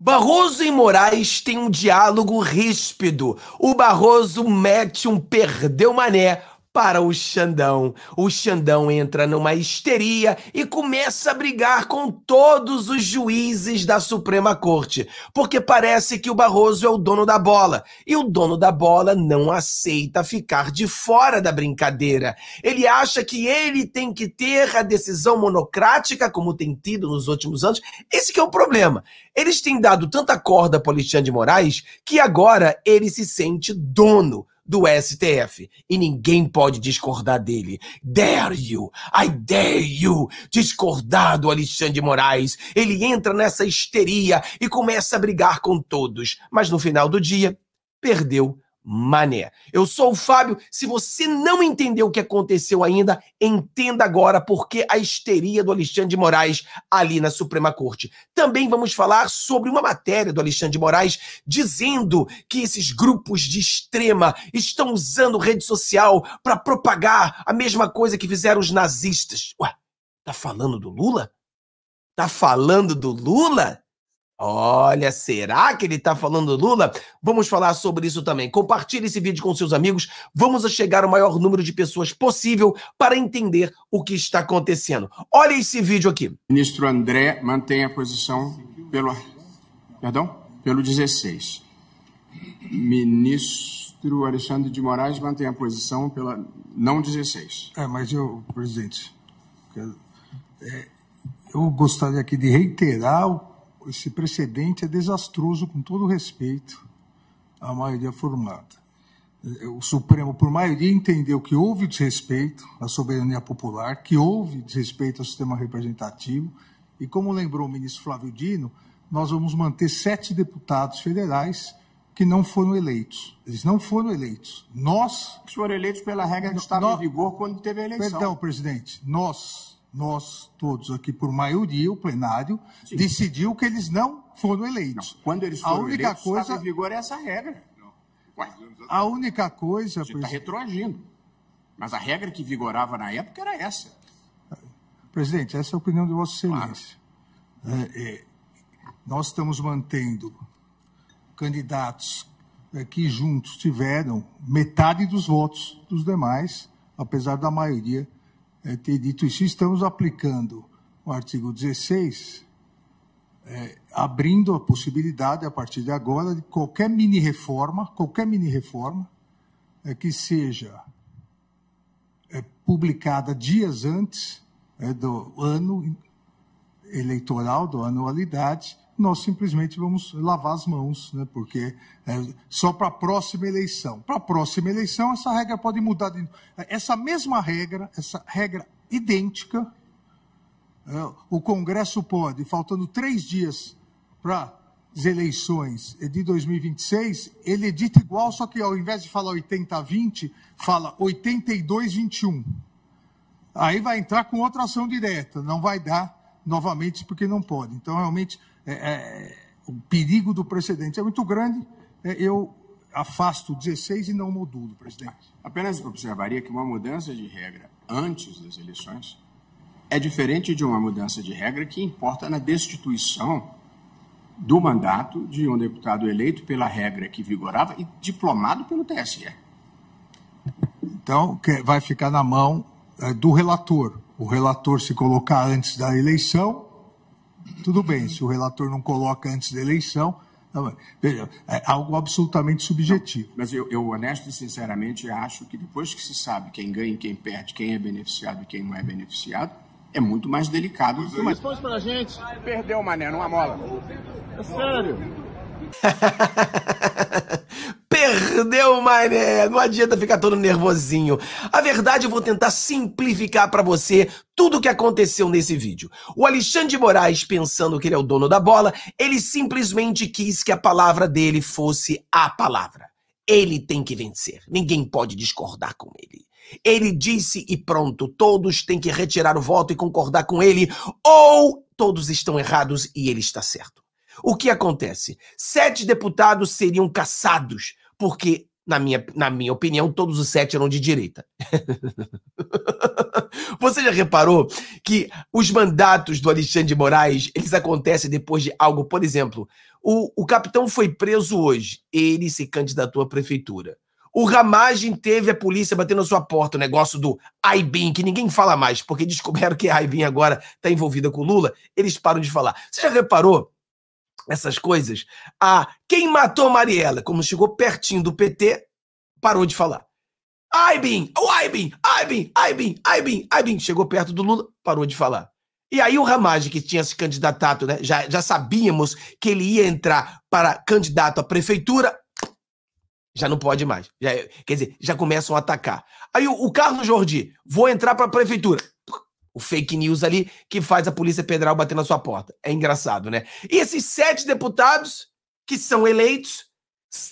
Barroso e Moraes têm um diálogo ríspido. O Barroso mete um perdeu mané para o Xandão. O Xandão entra numa histeria e começa a brigar com todos os juízes da Suprema Corte, porque parece que o Barroso é o dono da bola e o dono da bola não aceita ficar de fora da brincadeira. Ele acha que ele tem que ter a decisão monocrática, como tem tido nos últimos anos. Esse que é o problema. Eles têm dado tanta corda para o Alexandre de Moraes que agora ele se sente dono do STF. E ninguém pode discordar dele. Dare you, I dare you, discordar do Alexandre de Moraes. Ele entra nessa histeria e começa a brigar com todos. Mas no final do dia, perdeu Mané. Eu sou o Fábio. Se você não entendeu o que aconteceu ainda, entenda agora porque a histeria do Alexandre de Moraes ali na Suprema Corte. Também vamos falar sobre uma matéria do Alexandre de Moraes dizendo que esses grupos de extrema estão usando rede social para propagar a mesma coisa que fizeram os nazistas. Ué, tá falando do Lula? Tá falando do Lula? Olha, será que ele está falando Lula? Vamos falar sobre isso também. Compartilhe esse vídeo com seus amigos. Vamos chegar ao maior número de pessoas possível para entender o que está acontecendo. Olha esse vídeo aqui. Ministro André mantém a posição pelo perdão, pelo 16. Ministro Alexandre de Moraes mantém a posição pela não 16. É, mas eu, presidente, é, eu gostaria aqui de reiterar o esse precedente é desastroso, com todo respeito à maioria formada. É, o Supremo, por maioria, entendeu que houve desrespeito à soberania popular, que houve desrespeito ao sistema representativo, e como lembrou o ministro Flávio Dino, nós vamos manter sete deputados federais que não foram eleitos. Eles não foram eleitos. Nós. que foram eleitos pela regra que estava de em vigor quando teve a eleição. Perdão, presidente. Nós, nós todos aqui, por maioria, o plenário, Sim. decidiu que eles não foram eleitos. Não. Quando eles foram a única eleitos, coisa... estava em vigor essa regra. a única coisa... Você está retroagindo. Mas a regra que vigorava na época era essa. Presidente, essa é a opinião de Vossa Excelência. Claro. É, é, nós estamos mantendo candidatos é, que juntos tiveram metade dos votos dos demais, apesar da maioria é, ter dito isso. Estamos aplicando o artigo 16, é, abrindo a possibilidade, a partir de agora, de qualquer mini-reforma, qualquer mini-reforma é, que seja é, publicada dias antes é, do ano eleitoral, da anualidade, nós simplesmente vamos lavar as mãos, né? porque é só para a próxima eleição. Para a próxima eleição, essa regra pode mudar. De... Essa mesma regra, essa regra idêntica, é, o Congresso pode, faltando três dias para as eleições de 2026, ele edita é igual, só que ao invés de falar 80-20, fala 82-21. Aí vai entrar com outra ação direta, não vai dar novamente porque não pode. Então, realmente, é, é, o perigo do precedente é muito grande. É, eu afasto 16 e não modulo, presidente. Apenas observaria que uma mudança de regra antes das eleições é diferente de uma mudança de regra que importa na destituição do mandato de um deputado eleito pela regra que vigorava e diplomado pelo TSE. Então, vai ficar na mão é, do relator. O relator se colocar antes da eleição tudo bem, se o relator não coloca antes da eleição, tá Veja, é algo absolutamente subjetivo. Não, mas eu, eu, honesto e sinceramente, acho que depois que se sabe quem ganha e quem perde, quem é beneficiado e quem não é beneficiado, é muito mais delicado. Mas... Uma... pra gente. Perdeu, Mané, não amola. É sério. Perdeu, Mané. Não adianta ficar todo nervosinho. A verdade, eu vou tentar simplificar para você tudo o que aconteceu nesse vídeo. O Alexandre de Moraes, pensando que ele é o dono da bola, ele simplesmente quis que a palavra dele fosse a palavra. Ele tem que vencer. Ninguém pode discordar com ele. Ele disse e pronto, todos têm que retirar o voto e concordar com ele, ou todos estão errados e ele está certo. O que acontece? Sete deputados seriam caçados porque, na minha, na minha opinião, todos os sete eram de direita. Você já reparou que os mandatos do Alexandre de Moraes, eles acontecem depois de algo, por exemplo, o, o capitão foi preso hoje, ele se candidatou à prefeitura. O Ramagem teve a polícia batendo na sua porta, o negócio do Aibin, que ninguém fala mais, porque descobriram que a Aibin agora está envolvida com Lula, eles param de falar. Você já reparou essas coisas, ah, quem matou Mariela Como chegou pertinho do PT, parou de falar. Aibin, o Aibin, Aibin, Aibin, Aibin, Aibin. Chegou perto do Lula, parou de falar. E aí o Ramage, que tinha se candidatado, né? Já, já sabíamos que ele ia entrar para candidato à prefeitura, já não pode mais. Já, é, quer dizer, já começam a atacar. Aí o, o Carlos Jordi, vou entrar para a prefeitura o fake news ali que faz a Polícia Federal bater na sua porta. É engraçado, né? E esses sete deputados que são eleitos,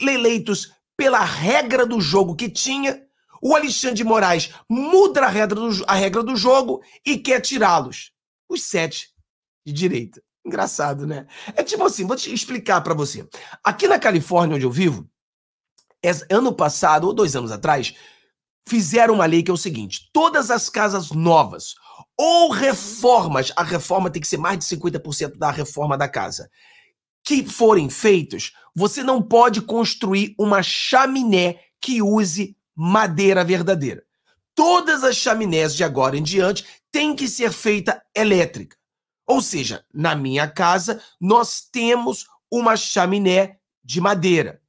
eleitos pela regra do jogo que tinha, o Alexandre de Moraes muda a regra do, a regra do jogo e quer tirá-los. Os sete de direita. Engraçado, né? É tipo assim, vou te explicar para você. Aqui na Califórnia, onde eu vivo, ano passado ou dois anos atrás, fizeram uma lei que é o seguinte: todas as casas novas ou reformas, a reforma tem que ser mais de 50% da reforma da casa, que forem feitos, você não pode construir uma chaminé que use madeira verdadeira. Todas as chaminés de agora em diante têm que ser feita elétrica. Ou seja, na minha casa nós temos uma chaminé de madeira.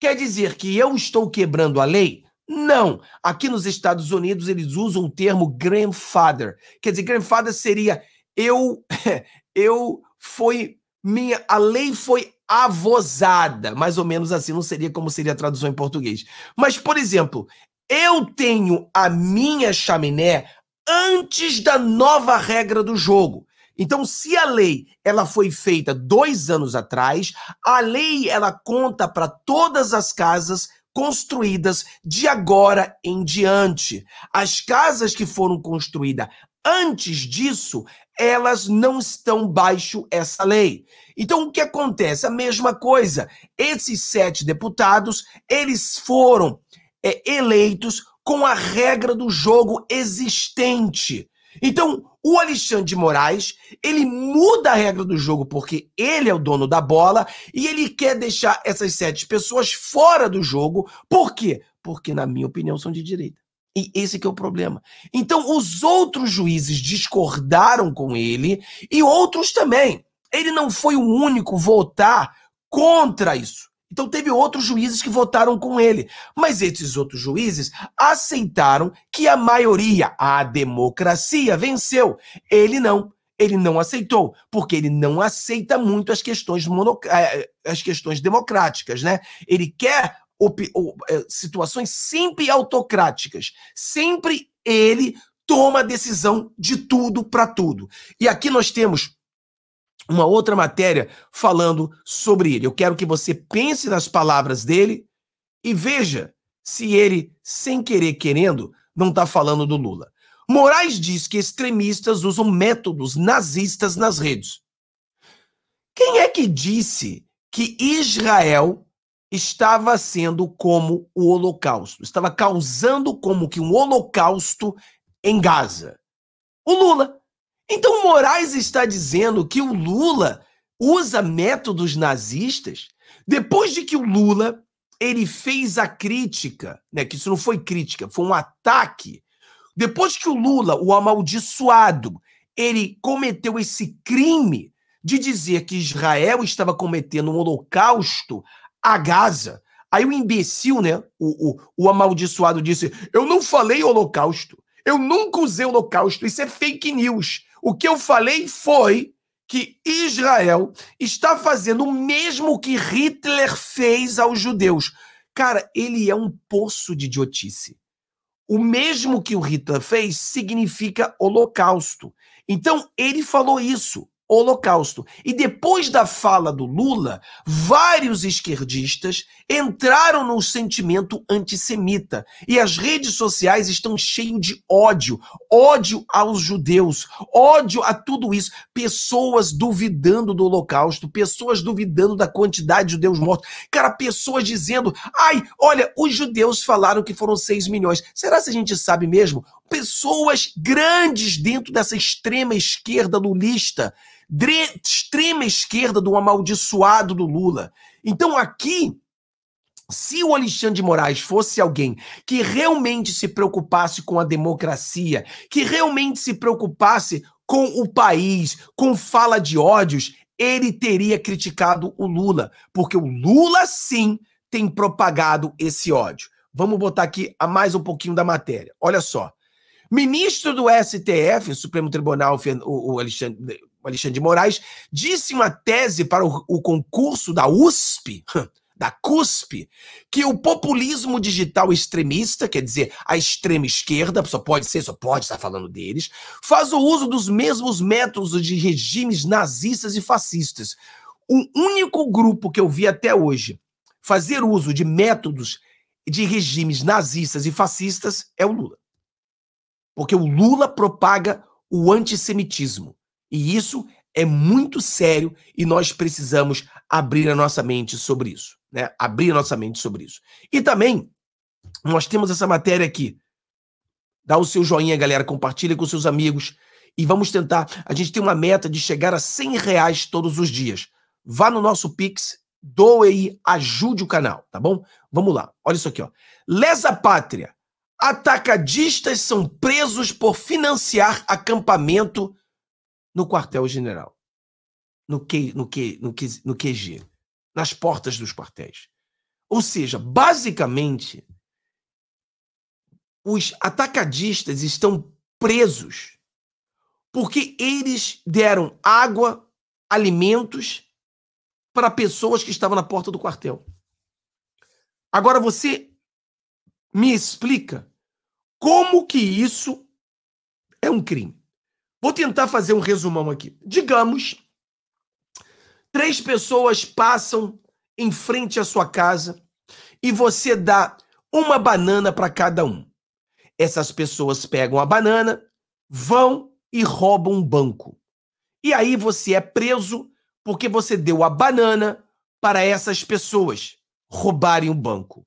Quer dizer que eu estou quebrando a lei? Não! Aqui nos Estados Unidos eles usam o termo grandfather. Quer dizer, grandfather seria eu, eu foi minha, a lei foi avosada, mais ou menos assim, não seria como seria a tradução em português. Mas, por exemplo, eu tenho a minha chaminé antes da nova regra do jogo. Então, se a lei ela foi feita dois anos atrás, a lei ela conta para todas as casas construídas de agora em diante. As casas que foram construídas antes disso, elas não estão baixo essa lei. Então, o que acontece? A mesma coisa. Esses sete deputados, eles foram é, eleitos com a regra do jogo existente. Então, o Alexandre de Moraes, ele muda a regra do jogo porque ele é o dono da bola e ele quer deixar essas sete pessoas fora do jogo. Por quê? Porque, na minha opinião, são de direita. E esse que é o problema. Então, os outros juízes discordaram com ele e outros também. Ele não foi o único votar contra isso. Então teve outros juízes que votaram com ele, mas esses outros juízes aceitaram que a maioria, a democracia, venceu. Ele não. Ele não aceitou, porque ele não aceita muito as questões, eh, as questões democráticas, né? Ele quer op... Eh, situações sempre autocráticas. Sempre ele toma a decisão de tudo para tudo. E aqui nós temos uma outra matéria falando sobre ele. Eu quero que você pense nas palavras dele e veja se ele, sem querer querendo, não está falando do Lula. Moraes diz que extremistas usam métodos nazistas nas redes. Quem é que disse que Israel estava sendo como o Holocausto? Estava causando como que um Holocausto em Gaza? O Lula. Então Moraes está dizendo que o Lula usa métodos nazistas depois de que o Lula ele fez a crítica, né, que isso não foi crítica, foi um ataque. Depois que o Lula, o amaldiçoado, ele cometeu esse crime de dizer que Israel estava cometendo um holocausto a Gaza. Aí o imbecil, né, o, o, o amaldiçoado disse: "Eu não falei holocausto. Eu nunca usei holocausto. Isso é fake news." O que eu falei foi que Israel está fazendo o mesmo que Hitler fez aos judeus. Cara, ele é um poço de idiotice. O mesmo que o Hitler fez significa holocausto. Então, ele falou isso. Holocausto. E depois da fala do Lula, vários esquerdistas entraram no sentimento antissemita. E as redes sociais estão cheias de ódio, ódio aos judeus, ódio a tudo isso. Pessoas duvidando do Holocausto, pessoas duvidando da quantidade de judeus mortos. Cara, pessoas dizendo: ai, olha, os judeus falaram que foram 6 milhões. Será que a gente sabe mesmo? Pessoas grandes dentro dessa extrema esquerda lulista extrema esquerda do amaldiçoado do Lula. Então aqui se o Alexandre de Moraes fosse alguém que realmente se preocupasse com a democracia, que realmente se preocupasse com o país, com fala de ódios, ele teria criticado o Lula, porque o Lula sim tem propagado esse ódio. Vamos botar aqui a mais um pouquinho da matéria. Olha só. Ministro do STF, Supremo Tribunal, o Alexandre, o Alexandre de Moraes, disse uma tese para o, o concurso da USP, da CUSP, que o populismo digital extremista, quer dizer, a extrema esquerda, só pode ser, só pode estar falando deles, faz o uso dos mesmos métodos de regimes nazistas e fascistas. O único grupo que eu vi até hoje fazer uso de métodos de regimes nazistas e fascistas é o Lula. Porque o Lula propaga o antissemitismo. E isso é muito sério e nós precisamos abrir a nossa mente sobre isso, né? Abrir a nossa mente sobre isso. E também nós temos essa matéria aqui. Dá o seu joinha, galera, compartilha com seus amigos e vamos tentar. A gente tem uma meta de chegar a 100 reais todos os dias. Vá no nosso Pix, doe aí, ajude o canal, tá bom? Vamos lá, olha isso aqui, ó. Lesa Pátria. Atacadistas são presos por financiar acampamento no quartel-general, no, Q, no, Q, no, Q, no QG, nas portas dos quartéis. Ou seja, basicamente, os atacadistas estão presos porque eles deram água, alimentos para pessoas que estavam na porta do quartel. Agora você me explica como que isso é um crime. Vou tentar fazer um resumão aqui. Digamos, três pessoas passam em frente à sua casa e você dá uma banana para cada um. Essas pessoas pegam a banana, vão e roubam um banco. E aí você é preso porque você deu a banana para essas pessoas roubarem o banco.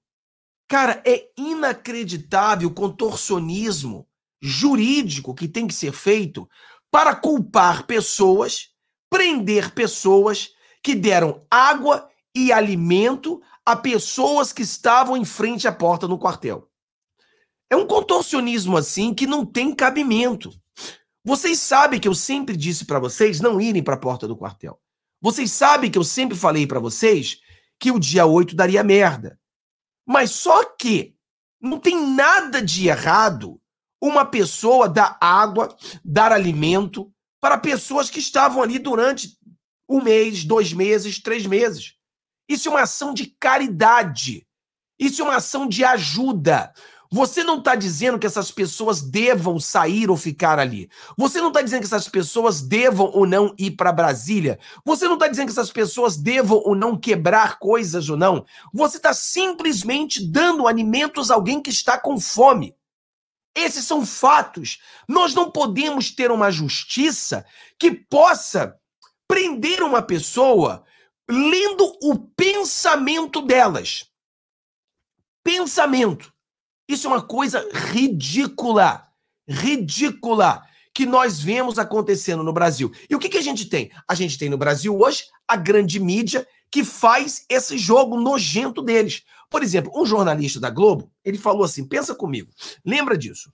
Cara, é inacreditável o contorcionismo jurídico que tem que ser feito para culpar pessoas, prender pessoas que deram água e alimento a pessoas que estavam em frente à porta no quartel. É um contorcionismo assim que não tem cabimento. Vocês sabem que eu sempre disse para vocês não irem para a porta do quartel. Vocês sabem que eu sempre falei para vocês que o dia 8 daria merda. Mas só que não tem nada de errado uma pessoa dar água, dar alimento para pessoas que estavam ali durante um mês, dois meses, três meses. Isso é uma ação de caridade. Isso é uma ação de ajuda. Você não está dizendo que essas pessoas devam sair ou ficar ali. Você não está dizendo que essas pessoas devam ou não ir para Brasília. Você não está dizendo que essas pessoas devam ou não quebrar coisas ou não. Você está simplesmente dando alimentos a alguém que está com fome. Esses são fatos. Nós não podemos ter uma justiça que possa prender uma pessoa lendo o pensamento delas. Pensamento. Isso é uma coisa ridícula. Ridícula que nós vemos acontecendo no Brasil. E o que, que a gente tem? A gente tem no Brasil hoje a grande mídia que faz esse jogo nojento deles. Por exemplo, um jornalista da Globo, ele falou assim: pensa comigo, lembra disso.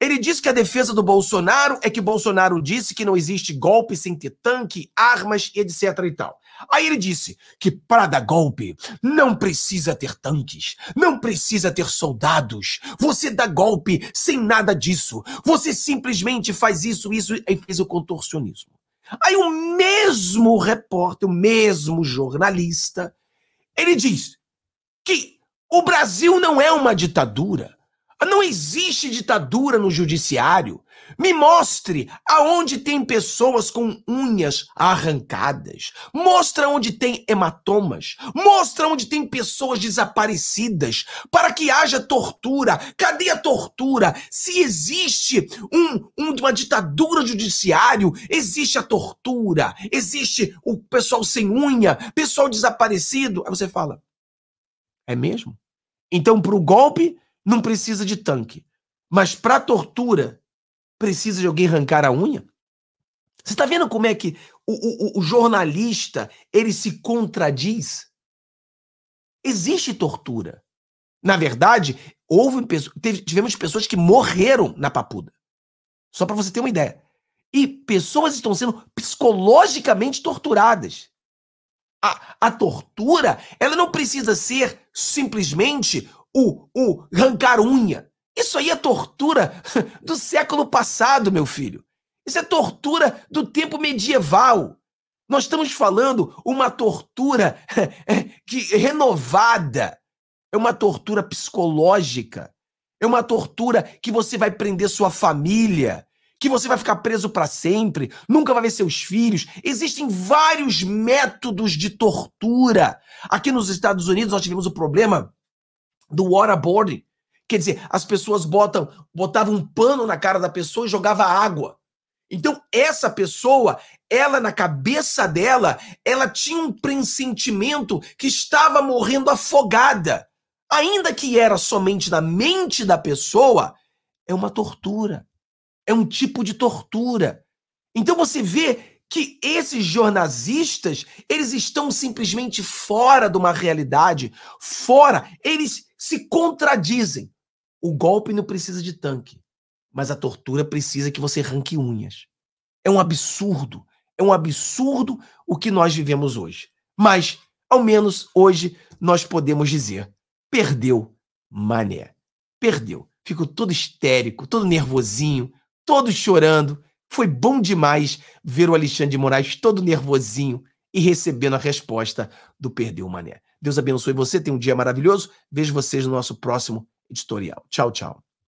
Ele disse que a defesa do Bolsonaro é que Bolsonaro disse que não existe golpe sem ter tanque, armas, etc e tal. Aí ele disse que para dar golpe não precisa ter tanques, não precisa ter soldados. Você dá golpe sem nada disso. Você simplesmente faz isso, isso e fez o contorcionismo. Aí o mesmo repórter, o mesmo jornalista, ele diz que o Brasil não é uma ditadura não existe ditadura no judiciário. Me mostre aonde tem pessoas com unhas arrancadas. Mostra onde tem hematomas. Mostra onde tem pessoas desaparecidas. Para que haja tortura. Cadê a tortura? Se existe um, um, uma ditadura judiciário, existe a tortura. Existe o pessoal sem unha, pessoal desaparecido. Aí você fala: é mesmo? Então, para o golpe não precisa de tanque. Mas para tortura, precisa de alguém arrancar a unha? Você está vendo como é que o, o, o, jornalista ele se contradiz? Existe tortura. Na verdade, houve teve, tivemos pessoas que morreram na Papuda. Só para você ter uma ideia. E pessoas estão sendo psicologicamente torturadas. A, a tortura, ela não precisa ser simplesmente o, o arrancar unha. Isso aí é tortura do século passado, meu filho. Isso é tortura do tempo medieval. Nós estamos falando uma tortura que renovada. É uma tortura psicológica. É uma tortura que você vai prender sua família, que você vai ficar preso para sempre, nunca vai ver seus filhos. Existem vários métodos de tortura. Aqui nos Estados Unidos nós tivemos o problema do waterboarding. Quer dizer, as pessoas botam, botavam um pano na cara da pessoa e jogava água. Então, essa pessoa, ela na cabeça dela, ela tinha um pressentimento que estava morrendo afogada. Ainda que era somente na mente da pessoa, é uma tortura. É um tipo de tortura. Então você vê que esses jornalistas, eles estão simplesmente fora de uma realidade, fora, eles se contradizem. O golpe não precisa de tanque, mas a tortura precisa que você arranque unhas. É um absurdo, é um absurdo o que nós vivemos hoje. Mas, ao menos hoje, nós podemos dizer: perdeu mané. Perdeu. Fico todo histérico, todo nervosinho, todo chorando. Foi bom demais ver o Alexandre de Moraes todo nervosinho e recebendo a resposta do perdeu mané. Deus abençoe você, tenha um dia maravilhoso. Vejo vocês no nosso próximo editorial. Tchau, tchau.